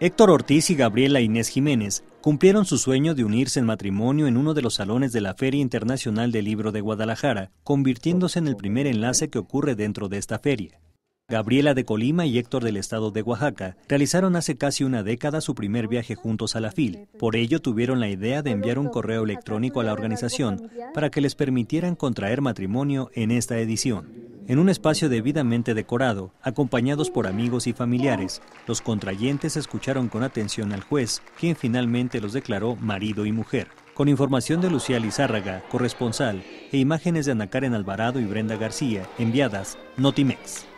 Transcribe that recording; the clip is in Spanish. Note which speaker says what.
Speaker 1: Héctor Ortiz y Gabriela Inés Jiménez cumplieron su sueño de unirse en matrimonio en uno de los salones de la Feria Internacional del Libro de Guadalajara, convirtiéndose en el primer enlace que ocurre dentro de esta feria. Gabriela de Colima y Héctor del estado de Oaxaca realizaron hace casi una década su primer viaje juntos a la FIL. Por ello tuvieron la idea de enviar un correo electrónico a la organización para que les permitieran contraer matrimonio en esta edición. En un espacio debidamente decorado, acompañados por amigos y familiares, los contrayentes escucharon con atención al juez, quien finalmente los declaró marido y mujer. Con información de Lucía Lizárraga, corresponsal, e imágenes de Ana Karen Alvarado y Brenda García, enviadas Notimex.